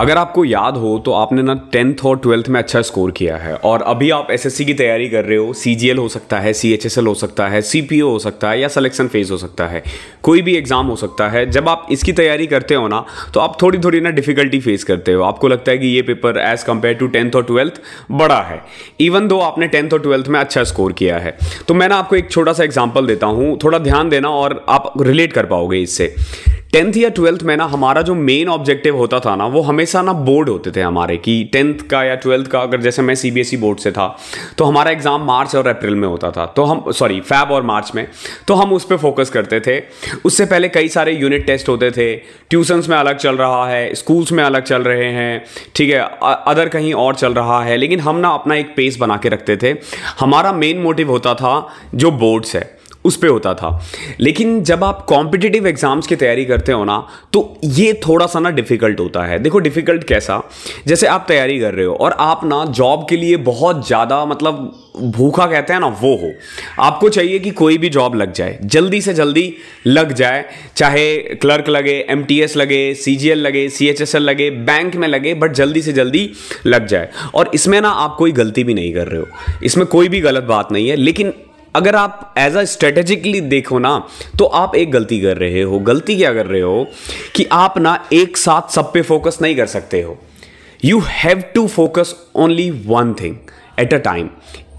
अगर आपको याद हो तो आपने ना टेंथ और ट्वेल्थ में अच्छा स्कोर किया है और अभी आप एसएससी की तैयारी कर रहे हो सीजीएल हो सकता है सीएचएसएल हो सकता है सीपीओ हो सकता है या सिलेक्शन फेज हो सकता है कोई भी एग्ज़ाम हो सकता है जब आप इसकी तैयारी करते हो ना तो आप थोड़ी थोड़ी ना डिफ़िकल्टी फेस करते हो आपको लगता है कि ये paper as compare to tenth और ट्वेल्थ बड़ा है इवन दो आपने टेंथ और ट्वेल्थ में अच्छा स्कोर किया है तो मैं ना आपको एक छोटा सा एग्जाम्पल देता हूँ थोड़ा ध्यान देना और आप रिलेट कर पाओगे इससे टेंथ या ट्वेल्थ में ना हमारा जो मेन ऑब्जेक्टिव होता था ना वो हमेशा ना बोर्ड होते थे हमारे कि टेंथ का या ट्वेल्थ का अगर जैसे मैं सीबीएसई बोर्ड e से था तो हमारा एग्ज़ाम मार्च और अप्रैल में होता था तो हम सॉरी फैब और मार्च में तो हम उस पर फोकस करते थे उससे पहले कई सारे यूनिट टेस्ट होते थे ट्यूशन्स में अलग चल रहा है स्कूल्स में अलग चल रहे हैं ठीक है अदर कहीं और चल रहा है लेकिन हम ना अपना एक पेस बना के रखते थे हमारा मेन मोटिव होता था जो बोर्ड्स है उस पर होता था लेकिन जब आप कॉम्पिटिटिव एग्ज़ाम्स की तैयारी करते हो ना तो ये थोड़ा सा ना डिफ़िकल्ट होता है देखो डिफ़िकल्ट कैसा जैसे आप तैयारी कर रहे हो और आप ना जॉब के लिए बहुत ज़्यादा मतलब भूखा कहते हैं ना वो हो आपको चाहिए कि कोई भी जॉब लग जाए जल्दी से जल्दी लग जाए चाहे क्लर्क लगे एम लगे सी लगे सी लगे बैंक में लगे बट जल्दी से जल्दी लग जाए और इसमें ना आप कोई गलती भी नहीं कर रहे हो इसमें कोई भी गलत बात नहीं है लेकिन अगर आप एज अ स्ट्रेटेजिकली देखो ना तो आप एक गलती कर रहे हो गलती क्या कर रहे हो कि आप ना एक साथ सब पे फोकस नहीं कर सकते हो you have to focus only one thing at a time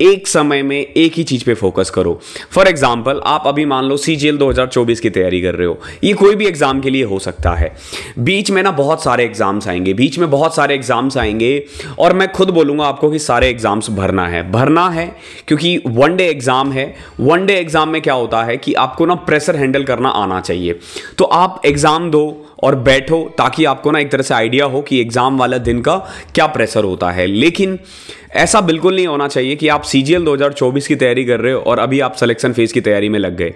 एक समय में एक ही चीज़ पे फोकस करो फॉर एग्जाम्पल आप अभी मान लो सी जी एल की तैयारी कर रहे हो ये कोई भी एग्ज़ाम के लिए हो सकता है बीच में ना बहुत सारे एग्ज़ाम्स आएंगे बीच में बहुत सारे एग्ज़ाम्स आएंगे और मैं खुद बोलूंगा आपको कि सारे एग्ज़ाम्स भरना है भरना है क्योंकि वन डे एग्ज़ाम है वन डे एग्ज़ाम में क्या होता है कि आपको ना प्रेशर हैंडल करना आना चाहिए तो आप एग्ज़ाम दो और बैठो ताकि आपको ना एक तरह से आइडिया हो कि एग्ज़ाम वाला दिन का क्या प्रेशर होता है लेकिन ऐसा बिल्कुल नहीं होना चाहिए कि आप सी जी एल की तैयारी कर रहे हो और अभी आप सिलेक्शन फेज की तैयारी में लग गए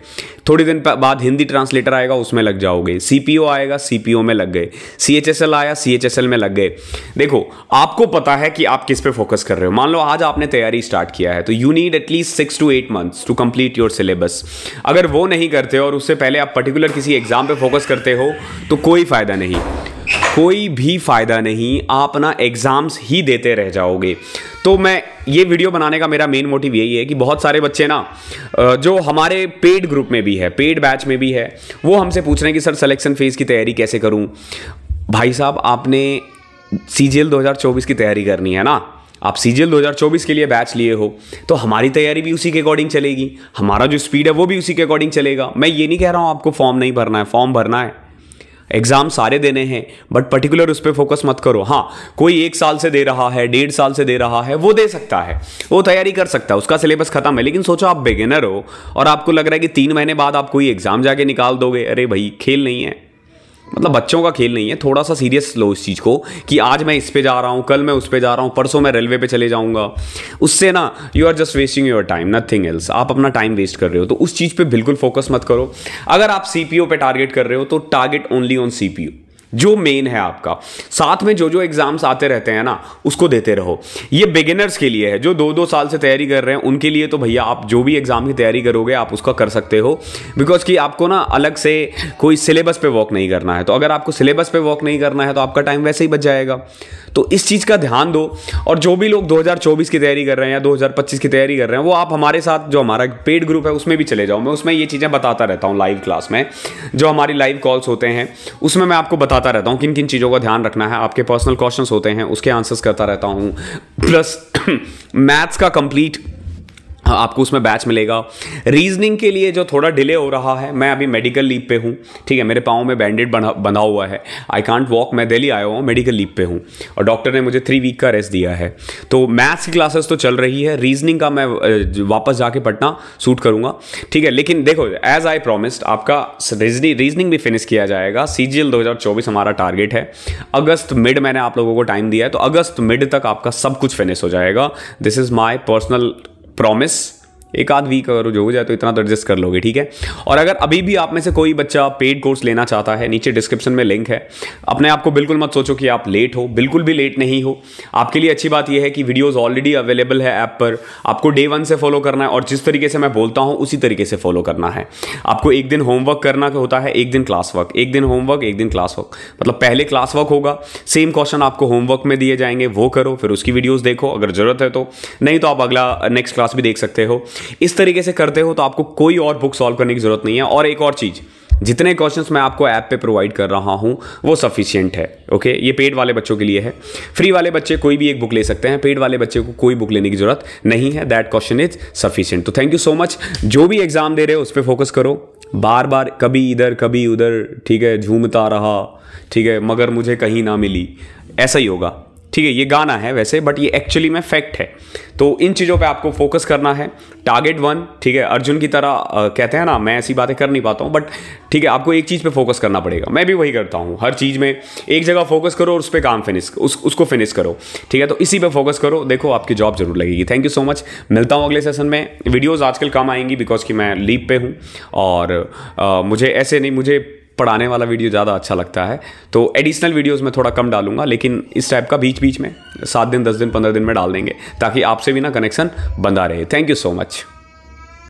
थोड़ी दिन बाद हिंदी ट्रांसलेटर आएगा उसमें लग जाओगे सी आएगा सी में लग गए सी आया सी में लग गए देखो आपको पता है कि आप किस पे फोकस कर रहे हो मान लो आज आपने तैयारी स्टार्ट किया है तो you need at least six to eight months to complete your syllabus अगर वो नहीं करते और उससे पहले आप पर्टिकुलर किसी एग्जाम पे फोकस करते हो तो कोई फ़ायदा नहीं कोई भी फ़ायदा नहीं आप ना एग्ज़ाम्स ही देते रह जाओगे तो मैं ये वीडियो बनाने का मेरा मेन मोटिव यही है कि बहुत सारे बच्चे ना जो हमारे पेड ग्रुप में भी है पेड बैच में भी है वो हमसे पूछ रहे हैं कि सर सिलेक्शन फेज़ की तैयारी कैसे करूँ भाई साहब आपने सी जी एल की तैयारी करनी है ना आप सी जी एल 2024 के लिए बैच लिए हो तो हमारी तैयारी भी उसी के अकॉर्डिंग चलेगी हमारा जो स्पीड है वो भी उसी के अकॉर्डिंग चलेगा मैं ये नहीं कह रहा हूँ आपको फॉर्म नहीं भरना है फॉर्म भरना है एग्ज़ाम सारे देने हैं बट पर्टिकुलर उस पर फोकस मत करो हाँ कोई एक साल से दे रहा है डेढ़ साल से दे रहा है वो दे सकता है वो तैयारी कर सकता है उसका सिलेबस खत्म है लेकिन सोचो आप बिगिनर हो और आपको लग रहा है कि तीन महीने बाद आप कोई एग्ज़ाम जाके निकाल दोगे अरे भाई खेल नहीं है मतलब बच्चों का खेल नहीं है थोड़ा सा सीरियस लो इस चीज़ को कि आज मैं इस पे जा रहा हूँ कल मैं उस पे जा रहा हूँ परसों मैं रेलवे पे चले जाऊँगा उससे ना you are just wasting your time nothing else आप अपना टाइम वेस्ट कर रहे हो तो उस चीज़ पर बिल्कुल फोकस मत करो अगर आप सी पे टारगेट कर रहे हो तो टारगेट ओनली ऑन सी जो मेन है आपका साथ में जो जो एग्ज़ाम्स आते रहते हैं ना उसको देते रहो ये बिगिनर्स के लिए है जो दो दो साल से तैयारी कर रहे हैं उनके लिए तो भैया आप जो भी एग्ज़ाम की तैयारी करोगे आप उसका कर सकते हो बिकॉज कि आपको ना अलग से कोई सिलेबस पे वॉक नहीं करना है तो अगर आपको सिलेबस पे वॉक नहीं करना है तो आपका टाइम वैसे ही बच जाएगा तो इस चीज़ का ध्यान दो और जो भी लोग 2024 की तैयारी कर रहे हैं या 2025 की तैयारी कर रहे हैं वो आप हमारे साथ जो हमारा पेड ग्रुप है उसमें भी चले जाओ मैं उसमें ये चीज़ें बताता रहता हूँ लाइव क्लास में जो हमारी लाइव कॉल्स होते हैं उसमें मैं आपको बताता रहता हूँ किन किन चीज़ों का ध्यान रखना है आपके पर्सनल क्वेश्चन होते हैं उसके आंसर्स करता रहता हूँ प्लस मैथ्स का कंप्लीट आपको उसमें बैच मिलेगा रीजनिंग के लिए जो थोड़ा डिले हो रहा है मैं अभी मेडिकल लीव पे हूँ ठीक है मेरे पाँव में बैंडेड बना बंधा हुआ है आई कॉन्ट वॉक मैं दिल्ली आया हूँ मेडिकल लीव पे हूँ और डॉक्टर ने मुझे थ्री वीक का रेस्ट दिया है तो मैथ्स की क्लासेस तो चल रही है रीजनिंग का मैं वापस जाके पटना सूट करूँगा ठीक है लेकिन देखो एज आई प्रोमिस्ड आपका रीजनिंग रीजनिंग भी फिनिश किया जाएगा सी जी हमारा टारगेट है अगस्त मिड मैंने आप लोगों को टाइम दिया है तो अगस्त मिड तक आपका सब कुछ फिनिश हो जाएगा this is my personal Promise, एक आध वीक अगर जो हो जाए तो इतना तो एडजस्ट कर लोगे ठीक है और अगर अभी भी आप में से कोई बच्चा पेड कोर्स लेना चाहता है नीचे डिस्क्रिप्शन में लिंक है अपने आप को बिल्कुल मत सोचो कि आप लेट हो बिल्कुल भी लेट नहीं हो आपके लिए अच्छी बात यह है कि वीडियोज़ ऑलरेडी अवेलेबल है ऐप पर आपको डे वन से फॉलो करना है और जिस तरीके से मैं बोलता हूँ उसी तरीके से फॉलो करना है आपको एक दिन होमवर्क करना होता है एक दिन क्लास वर्क एक दिन होमवर्क एक दिन क्लास वर्क मतलब पहले क्लास वर्क होगा सेम क्वेश्चन आपको होमवर्क में दिए जाएंगे वो करो फिर उसकी वीडियोज़ देखो अगर ज़रूरत है तो नहीं तो आप अगला नेक्स्ट क्लास भी देख सकते हो इस तरीके से करते हो तो आपको कोई और बुक सॉल्व करने की ज़रूरत नहीं है और एक और चीज़ जितने क्वेश्चंस मैं आपको ऐप पे प्रोवाइड कर रहा हूँ वो सफिशियंट है ओके ये पेड वाले बच्चों के लिए है फ्री वाले बच्चे कोई भी एक बुक ले सकते हैं पेड वाले बच्चे को कोई बुक लेने की जरूरत नहीं है दैट क्वेश्चन इज सफिशियंट तो थैंक यू सो मच जो भी एग्जाम दे रहे हो उस पर फोकस करो बार बार कभी इधर कभी उधर ठीक है झूमता रहा ठीक है मगर मुझे कहीं ना मिली ऐसा ही होगा ठीक है ये गाना है वैसे बट ये एक्चुअली में फैक्ट है तो इन चीज़ों पे आपको फोकस करना है टारगेट वन ठीक है अर्जुन की तरह आ, कहते हैं ना मैं ऐसी बातें कर नहीं पाता हूँ बट ठीक है आपको एक चीज़ पे फोकस करना पड़ेगा मैं भी वही करता हूँ हर चीज़ में एक जगह फोकस करो और उस पर काम फिनिश उस, उसको फिनिश करो ठीक है तो इसी पर फोकस करो देखो आपकी जॉब जरूर लगेगी थैंक यू सो मच मिलता हूँ अगले सेशन में वीडियोज़ आजकल काम आएंगी बिकॉज कि मैं लीप पे हूँ और आ, मुझे ऐसे नहीं मुझे पढ़ाने वाला वीडियो ज़्यादा अच्छा लगता है तो एडिशनल वीडियोज़ में थोड़ा कम डालूंगा लेकिन इस टाइप का बीच बीच में सात दिन दस दिन पंद्रह दिन में डाल देंगे ताकि आपसे भी ना कनेक्शन बंधा रहे थैंक यू सो मच